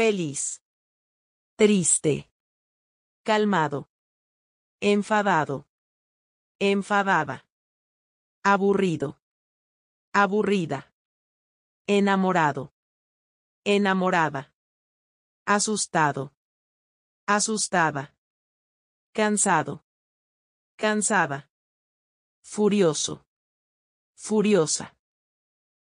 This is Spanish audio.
Feliz. Triste. Calmado. Enfadado. Enfadada. Aburrido. Aburrida. Enamorado. Enamorada. Asustado. Asustada. Cansado. Cansada. Furioso. Furiosa